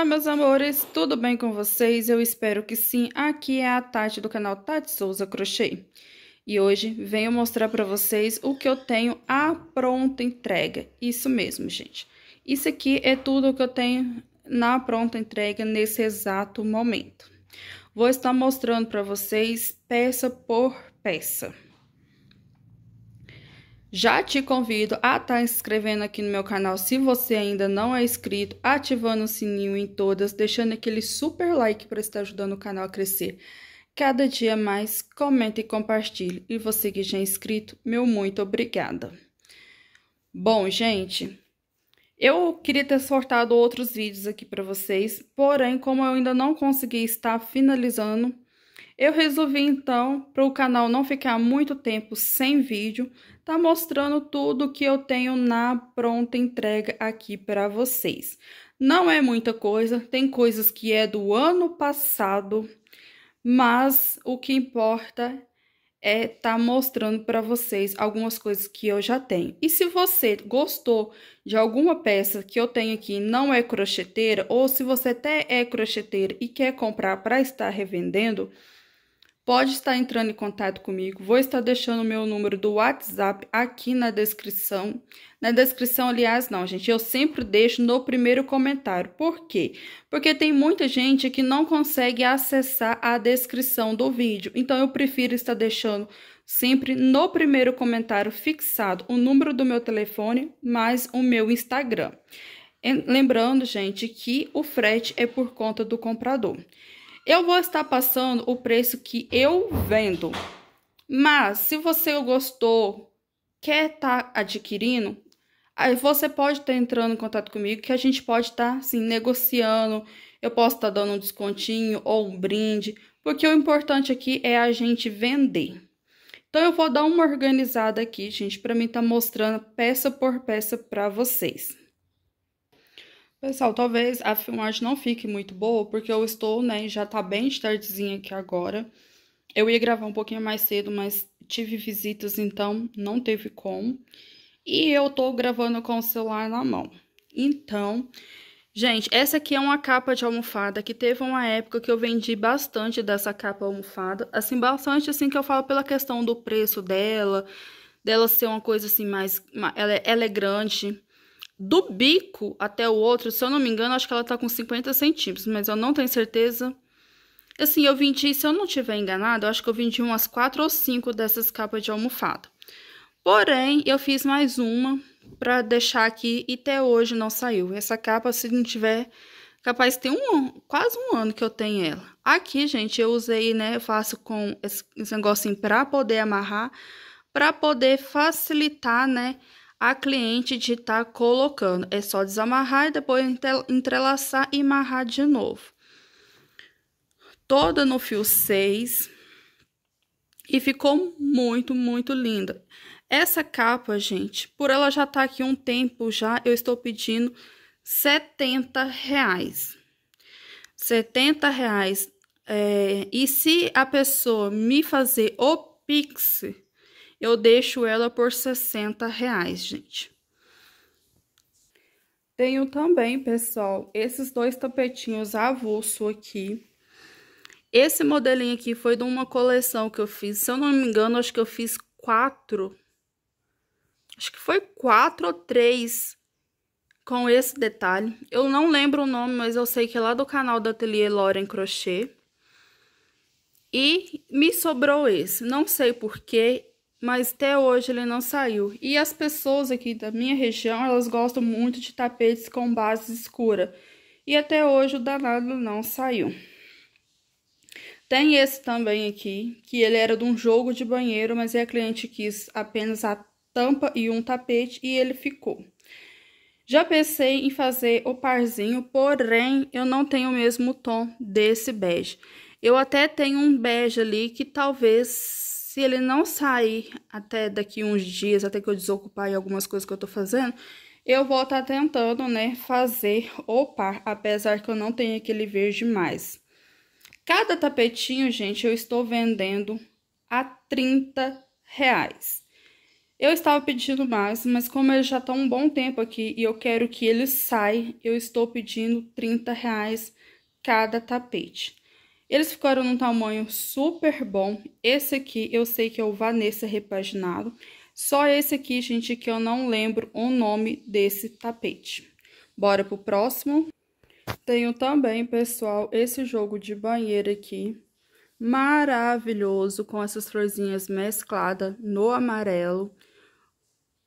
Olá, meus amores, tudo bem com vocês? Eu espero que sim. Aqui é a Tati do canal Tati Souza Crochê. E hoje venho mostrar para vocês o que eu tenho à pronta entrega. Isso mesmo, gente. Isso aqui é tudo que eu tenho na pronta entrega nesse exato momento. Vou estar mostrando para vocês peça por peça. Já te convido a estar tá inscrevendo aqui no meu canal se você ainda não é inscrito, ativando o sininho em todas, deixando aquele super like para estar ajudando o canal a crescer. Cada dia mais, comenta e compartilhe. E você que já é inscrito, meu muito obrigada. Bom, gente, eu queria ter sortado outros vídeos aqui para vocês, porém, como eu ainda não consegui estar finalizando eu resolvi então, para o canal não ficar muito tempo sem vídeo, tá mostrando tudo que eu tenho na pronta entrega aqui para vocês. Não é muita coisa, tem coisas que é do ano passado, mas o que importa é tá mostrando para vocês algumas coisas que eu já tenho. E se você gostou de alguma peça que eu tenho aqui não é crocheteira, ou se você até é crocheteira e quer comprar para estar revendendo, pode estar entrando em contato comigo. Vou estar deixando o meu número do WhatsApp aqui na descrição. Na descrição, aliás, não, gente, eu sempre deixo no primeiro comentário. Por quê? Porque tem muita gente que não consegue acessar a descrição do vídeo. Então, eu prefiro estar deixando sempre no primeiro comentário fixado o número do meu telefone mais o meu Instagram. Lembrando, gente, que o frete é por conta do comprador eu vou estar passando o preço que eu vendo. Mas se você gostou, quer estar tá adquirindo, aí você pode estar tá entrando em contato comigo que a gente pode estar tá, assim negociando. Eu posso estar tá dando um descontinho ou um brinde, porque o importante aqui é a gente vender. Então eu vou dar uma organizada aqui, gente, para mim estar tá mostrando peça por peça para vocês. Pessoal, talvez a filmagem não fique muito boa, porque eu estou, né, já tá bem de tardezinha aqui agora. Eu ia gravar um pouquinho mais cedo, mas tive visitas, então não teve como. E eu tô gravando com o celular na mão. Então, gente, essa aqui é uma capa de almofada que teve uma época que eu vendi bastante dessa capa almofada. Assim, bastante assim que eu falo pela questão do preço dela, dela ser uma coisa assim mais... Ela é, ela é grande, do bico até o outro, se eu não me engano, acho que ela tá com 50 centímetros, mas eu não tenho certeza. Assim, eu vendi, se eu não tiver enganado, eu acho que eu vendi umas 4 ou 5 dessas capas de almofada. Porém, eu fiz mais uma para deixar aqui e até hoje não saiu. Essa capa, se não tiver, capaz tem um quase um ano que eu tenho ela. Aqui, gente, eu usei, né, eu faço com esse, negocinho para poder amarrar, para poder facilitar, né, a cliente de estar tá colocando. É só desamarrar e depois entrelaçar e amarrar de novo. Toda no fio 6. E ficou muito, muito linda. Essa capa, gente, por ela já tá aqui um tempo já, eu estou pedindo 70 reais. 70 reais. É, e se a pessoa me fazer o Pix, eu deixo ela por 60 reais, gente. Tenho também, pessoal, esses dois tapetinhos avulso aqui. Esse modelinho aqui foi de uma coleção que eu fiz. Se eu não me engano, acho que eu fiz quatro. Acho que foi quatro ou três com esse detalhe. Eu não lembro o nome, mas eu sei que é lá do canal da Ateliê Lauren Crochê. E me sobrou esse. Não sei porquê mas até hoje ele não saiu. E as pessoas aqui da minha região, elas gostam muito de tapetes com base escura. E até hoje o danado não saiu. Tem esse também aqui, que ele era de um jogo de banheiro, mas a cliente quis apenas a tampa e um tapete e ele ficou. Já pensei em fazer o parzinho, porém eu não tenho o mesmo tom desse bege. Eu até tenho um bege ali que talvez se ele não sair até daqui uns dias, até que eu desocupar algumas coisas que eu tô fazendo, eu vou estar tá tentando, né, fazer o par, apesar que eu não tenho aquele verde mais. Cada tapetinho, gente, eu estou vendendo a 30 reais. Eu estava pedindo mais, mas como ele já está um bom tempo aqui e eu quero que ele saia, eu estou pedindo 30 reais cada tapete. Eles ficaram num tamanho super bom. Esse aqui eu sei que é o Vanessa repaginado. Só esse aqui, gente, que eu não lembro o nome desse tapete. Bora pro próximo. Tenho também, pessoal, esse jogo de banheiro aqui. Maravilhoso, com essas florzinhas mescladas no amarelo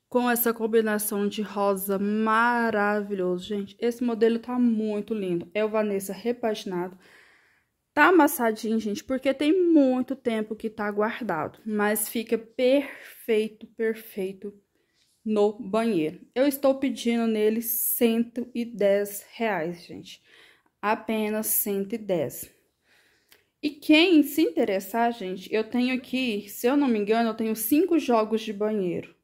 com essa combinação de rosa maravilhoso, gente. Esse modelo tá muito lindo. É o Vanessa repaginado. Tá amassadinho, gente, porque tem muito tempo que tá guardado, mas fica perfeito, perfeito no banheiro. Eu estou pedindo nele 110 reais, gente. Apenas 110. E quem se interessar, gente, eu tenho aqui, se eu não me engano, eu tenho cinco jogos de banheiro.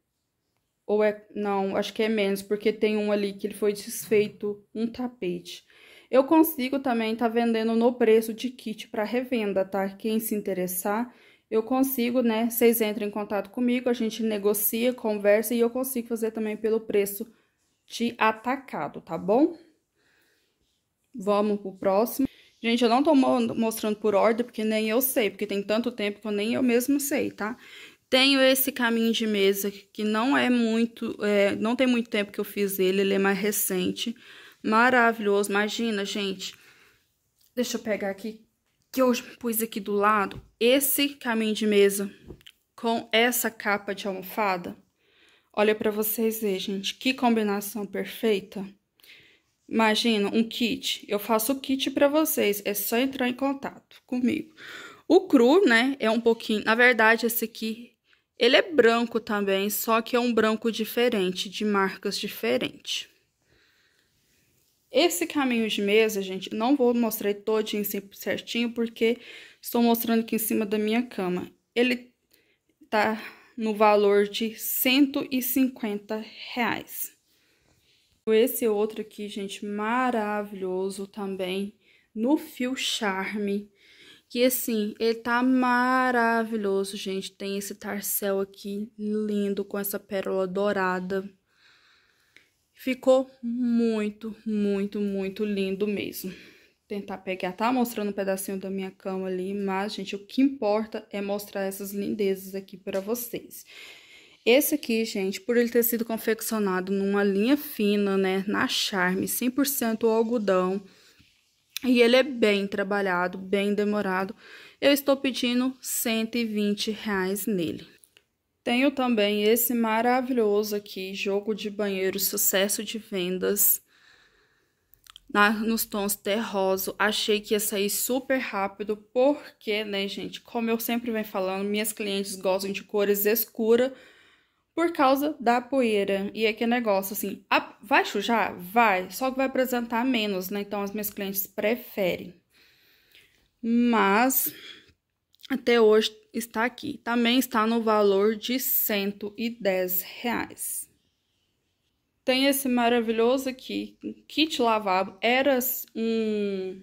Ou é, não, acho que é menos, porque tem um ali que ele foi desfeito, um tapete. Eu consigo também estar tá vendendo no preço de kit para revenda, tá? Quem se interessar, eu consigo, né? Vocês entram em contato comigo, a gente negocia, conversa e eu consigo fazer também pelo preço de atacado, tá bom? Vamos pro próximo. Gente, eu não tô mostrando por ordem, porque nem eu sei, porque tem tanto tempo que eu nem eu mesmo sei, tá? Tenho esse caminho de mesa, que não é muito, é, não tem muito tempo que eu fiz ele, ele é mais recente. Maravilhoso. Imagina, gente. Deixa eu pegar aqui, que eu pus aqui do lado, esse caminho de mesa com essa capa de almofada. Olha para vocês verem, gente, que combinação perfeita. Imagina, um kit. Eu faço o kit para vocês, é só entrar em contato comigo. O cru, né, é um pouquinho... Na verdade, esse aqui, ele é branco também, só que é um branco diferente, de marcas diferentes. Esse caminho de mesa, gente, não vou mostrar todinho sempre assim certinho, porque estou mostrando aqui em cima da minha cama. Ele tá no valor de 150 reais. Esse outro aqui, gente, maravilhoso também, no fio charme. Que assim, ele tá maravilhoso, gente. Tem esse tarcel aqui lindo com essa pérola dourada. Ficou muito, muito, muito lindo mesmo. Tentar pegar, tá mostrando um pedacinho da minha cama ali, mas, gente, o que importa é mostrar essas lindezas aqui para vocês. Esse aqui, gente, por ele ter sido confeccionado numa linha fina, né, na Charme, 100% algodão, e ele é bem trabalhado, bem demorado, eu estou pedindo 120 reais nele. Tenho também esse maravilhoso aqui, jogo de banheiro, sucesso de vendas, na, nos tons terroso. Achei que ia sair super rápido, porque, né, gente, como eu sempre venho falando, minhas clientes gostam de cores escuras por causa da poeira. E é que negócio, assim, a, vai sujar? Vai, só que vai apresentar menos, né? Então, as minhas clientes preferem. Mas até hoje está aqui. Também está no valor de 110 reais. Tem esse maravilhoso aqui, kit lavabo. Era um,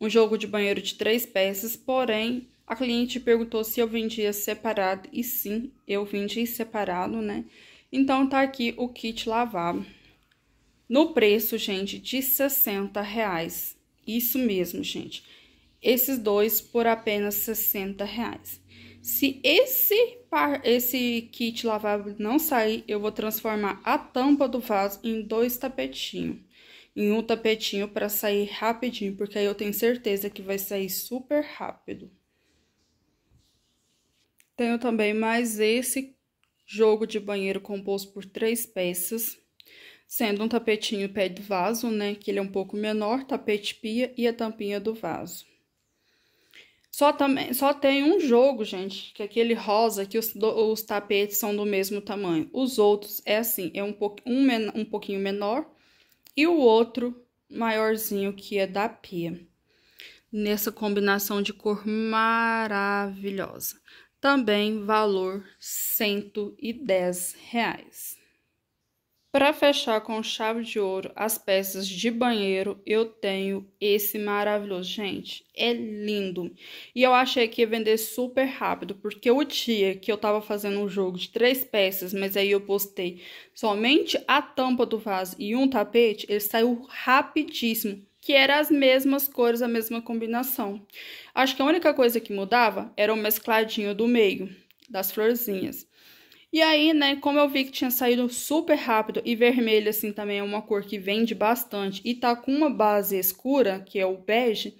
um jogo de banheiro de três peças, porém a cliente perguntou se eu vendia separado e sim, eu vendi separado, né? Então tá aqui o kit lavabo. No preço, gente, de 60 reais. Isso mesmo, gente esses dois por apenas 60 reais. Se esse, par, esse kit lavável não sair, eu vou transformar a tampa do vaso em dois tapetinhos. Em um tapetinho para sair rapidinho, porque aí eu tenho certeza que vai sair super rápido. Tenho também mais esse jogo de banheiro composto por três peças, sendo um tapetinho pé de vaso, né, que ele é um pouco menor, tapete pia e a tampinha do vaso. Só, também, só tem um jogo, gente, que é aquele rosa que os, do, os tapetes são do mesmo tamanho. Os outros é assim, é um, um, um pouquinho menor e o outro maiorzinho que é da pia. Nessa combinação de cor maravilhosa. Também valor 110 reais. Para fechar com chave de ouro as peças de banheiro, eu tenho esse maravilhoso. Gente, é lindo. E eu achei que ia vender super rápido, porque o dia que eu tava fazendo um jogo de três peças, mas aí eu postei somente a tampa do vaso e um tapete, ele saiu rapidíssimo que eram as mesmas cores, a mesma combinação. Acho que a única coisa que mudava era o mescladinho do meio, das florzinhas. E aí, né, como eu vi que tinha saído super rápido e vermelho, assim, também é uma cor que vende bastante e tá com uma base escura, que é o bege,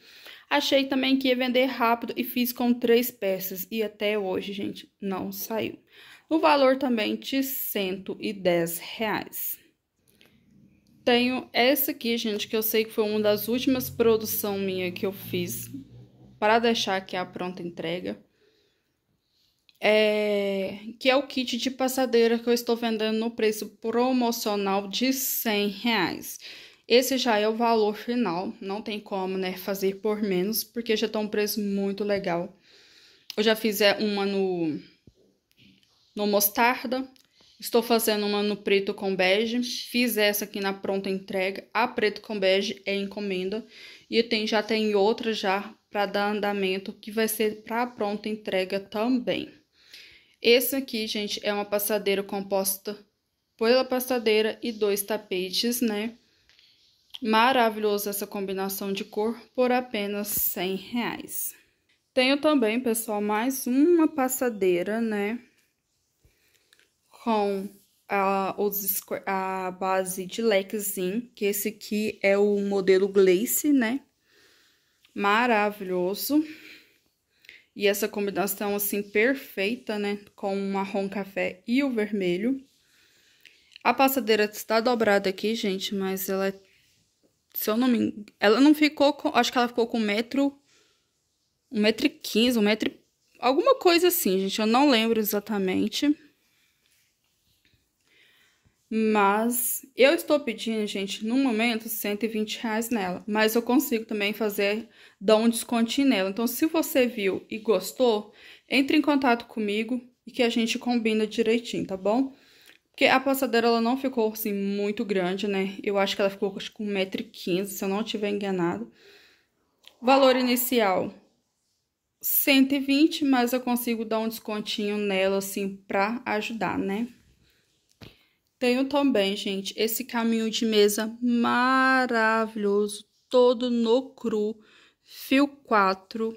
achei também que ia vender rápido e fiz com três peças. E até hoje, gente, não saiu. No valor também de 110 reais. Tenho essa aqui, gente, que eu sei que foi uma das últimas produções minha que eu fiz para deixar aqui a pronta entrega é, que é o kit de passadeira que eu estou vendendo no preço promocional de 100 reais. Esse já é o valor final, não tem como, né, fazer por menos, porque já está um preço muito legal. Eu já fiz é, uma no, no mostarda, estou fazendo uma no preto com bege, fiz essa aqui na pronta entrega, a preto com bege é encomenda, e tem, já tem outra já para dar andamento, que vai ser para pronta entrega também. Esse aqui, gente, é uma passadeira composta pela passadeira e dois tapetes, né? Maravilhoso essa combinação de cor por apenas 100 reais. Tenho também, pessoal, mais uma passadeira, né? Com a, os, a base de lequezinho, que esse aqui é o modelo Glace, né? Maravilhoso. E essa combinação, assim, perfeita, né? Com o marrom café e o vermelho. A passadeira está dobrada aqui, gente, mas ela é... Se eu não me... Ela não ficou com... Acho que ela ficou com um metro... Um metro e quinze, um metro... Alguma coisa assim, gente. Eu não lembro exatamente. Mas eu estou pedindo, gente, no momento, 120 reais nela. Mas eu consigo também fazer, dar um descontinho nela. Então, se você viu e gostou, entre em contato comigo e que a gente combina direitinho, tá bom? Porque a passadeira, ela não ficou, assim, muito grande, né? Eu acho que ela ficou com 1,15m, se eu não estiver enganado. Valor inicial, 120, mas eu consigo dar um descontinho nela, assim, pra ajudar, né? Tenho também, gente, esse caminho de mesa maravilhoso, todo no cru, fio 4,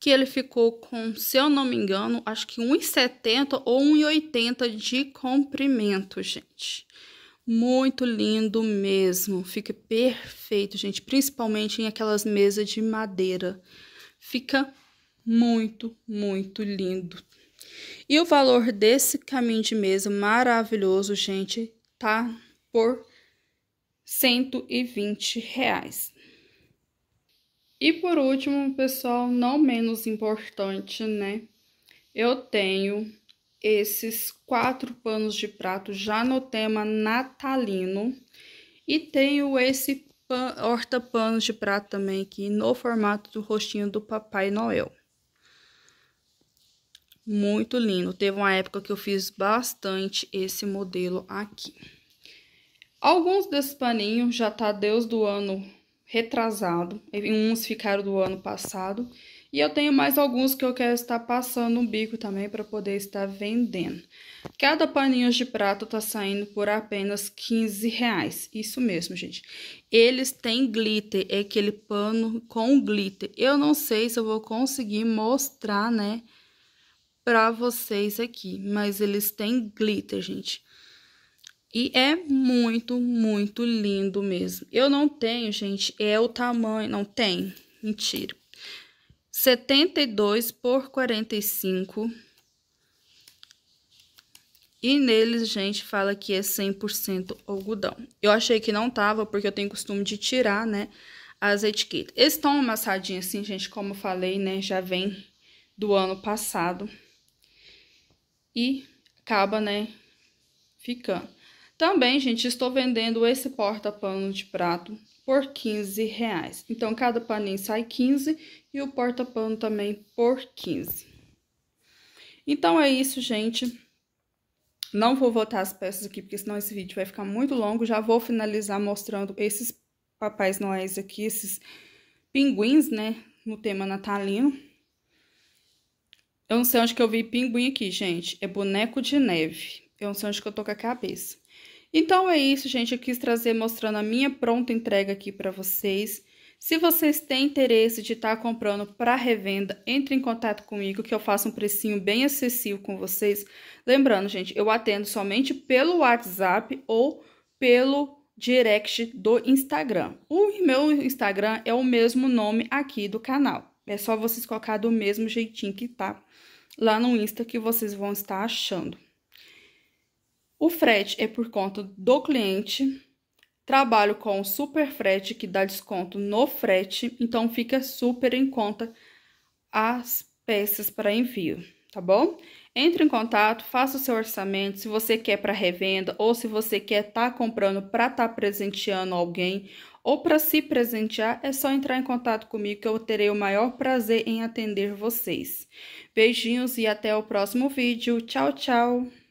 que ele ficou com, se eu não me engano, acho que 1,70 ou 1,80 de comprimento, gente. Muito lindo mesmo, fica perfeito, gente, principalmente em aquelas mesas de madeira. Fica muito, muito lindo. E o valor desse caminho de mesa maravilhoso, gente, tá por 120 reais. E por último, pessoal, não menos importante, né? Eu tenho esses quatro panos de prato já no tema natalino. E tenho esse pan, horta panos de prato também aqui no formato do rostinho do Papai Noel muito lindo. Teve uma época que eu fiz bastante esse modelo aqui. Alguns desses paninhos já tá Deus do ano retrasado, uns ficaram do ano passado, e eu tenho mais alguns que eu quero estar passando um bico também para poder estar vendendo. Cada paninho de prato tá saindo por apenas 15 reais. Isso mesmo, gente. Eles têm glitter, é aquele pano com glitter. Eu não sei se eu vou conseguir mostrar, né? pra vocês aqui, mas eles têm glitter, gente. E é muito, muito lindo mesmo. Eu não tenho, gente, é o tamanho, não tem, mentira. 72 por 45. E neles, gente, fala que é 100% algodão. Eu achei que não tava, porque eu tenho costume de tirar, né, as etiquetas. Eles estão amassadinhos assim, gente, como eu falei, né, já vem do ano passado e acaba, né, ficando. Também, gente, estou vendendo esse porta-pano de prato por 15 reais. Então, cada paninho sai 15 e o porta-pano também por 15. Então, é isso, gente. Não vou voltar as peças aqui, porque senão esse vídeo vai ficar muito longo. Já vou finalizar mostrando esses papais noéis aqui, esses pinguins, né, no tema natalino. Eu não sei onde que eu vi pinguim aqui, gente. É boneco de neve. Eu não sei onde que eu tô com a cabeça. Então é isso, gente. Eu quis trazer mostrando a minha pronta entrega aqui para vocês. Se vocês têm interesse de estar tá comprando para revenda, entre em contato comigo que eu faço um precinho bem acessível com vocês. Lembrando, gente, eu atendo somente pelo WhatsApp ou pelo direct do Instagram. O meu Instagram é o mesmo nome aqui do canal. É só vocês colocar do mesmo jeitinho que tá lá no Insta que vocês vão estar achando. O frete é por conta do cliente. Trabalho com o super frete que dá desconto no frete, então fica super em conta as peças para envio, tá bom? Entre em contato, faça o seu orçamento, se você quer para revenda ou se você quer estar tá comprando para estar tá presenteando alguém ou para se presentear, é só entrar em contato comigo que eu terei o maior prazer em atender vocês. Beijinhos e até o próximo vídeo. Tchau, tchau!